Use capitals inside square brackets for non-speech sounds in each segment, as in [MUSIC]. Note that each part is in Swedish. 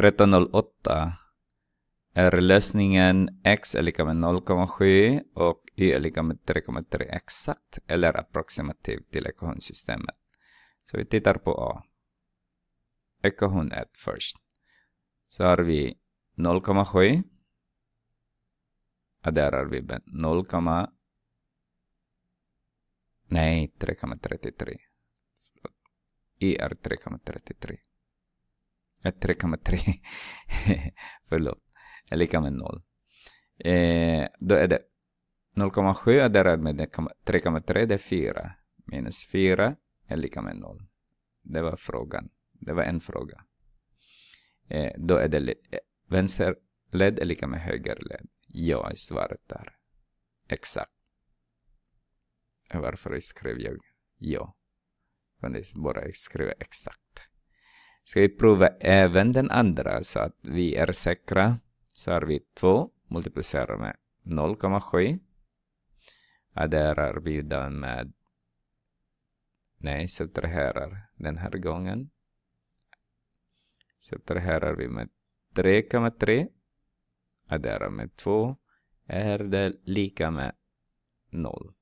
1308 är lösningen x är lika med 0,7 och y är lika med 3,3 exakt eller approximativt till ekvationssystemet. Så vi tittar på A. Ekvation 1 först. Så har vi 0,7. Och där har vi 0, nej 3,33. Y är 3,33. 3,3 eh, [LAUGHS] förlåt, är lika med 0. Eh, då är det 0,7 delat med 3,3 det är 4. Minus 4 är lika med 0. Det var frågan. Det var en fråga. Eh, då är det eh, vänster led är lika med höger led. Ja svaret där. Exakt. Varför skrev jag ja? Kan det bara skriva exakt ska vi prova även den andra så att vi är säkra. Så har vi 2 multiplicerat med 0,7. Adderar vi den med... Nej, subtraherar den här gången. Subtraherar vi med 3,3. Adderar med 2. Är det lika med 0.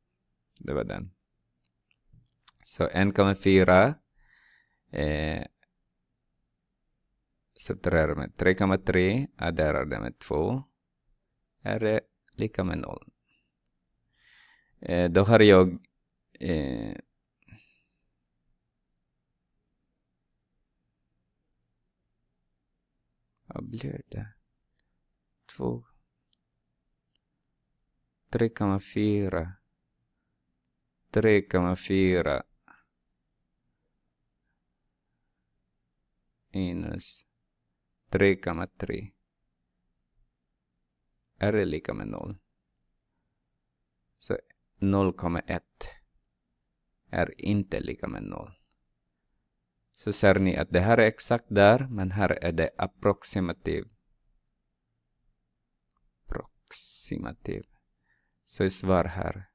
Det var den. Så 1,4 eh, Subtraherar med 3,3, adderar det med 2. Är det lika med 0. Eh, då har jag eh, Vad blir det? 2 3,4 3,4 minus 3,3 r är lika med 0. Så 0,1 är inte lika med 0. Så ser ni att det här är exakt där, men här är det approximativ. Approximativ. Så är svar här.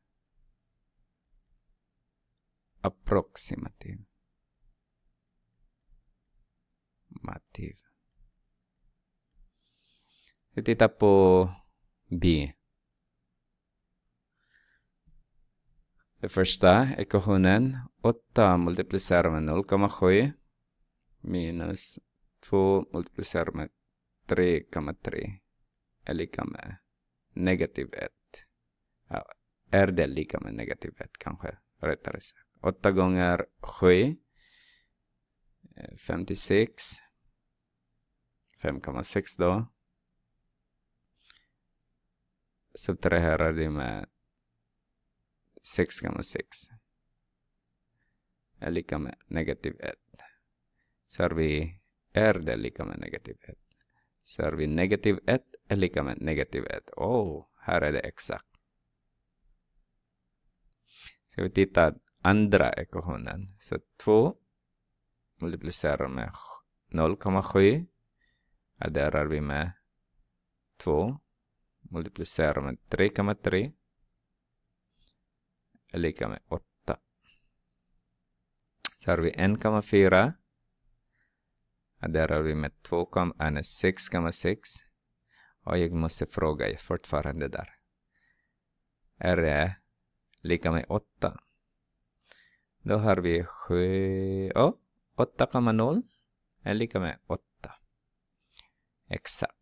Approximativ. Mativ. Iti tapo B. Första ekvationen 8 multiplicerar med 0,7 minus 2 multiplicerar med 3,3 är lika med negativ 1. Ja, är det lika med negativ 1 kanske, rättare sagt. 8 gånger 7 56 5,6 då subtrahera det med 6,6 är lika med negativ 1. Så har vi r det är lika med negativ 1. Så har vi negativ 1 är lika med negativ 1. Oh, här är det exakt. Ska vi tittar andra ekvationen. Så 2 multiplicerar med 0,7. Adderar vi med 2 multiplicerar med 3,3 är lika med 8. Så har vi 1,4. Adderar vi med 6,6. Och jag måste fråga jag fortfarande där. Är det lika med 8? Då har vi 7... Oh, 8,0 är lika med 8. Exakt.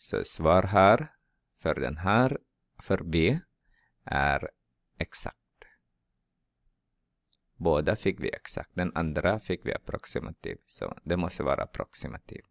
Så svar här för den här, för B, är exakt. Båda fick vi exakt, den andra fick vi approximativ. Så det måste vara approximativ.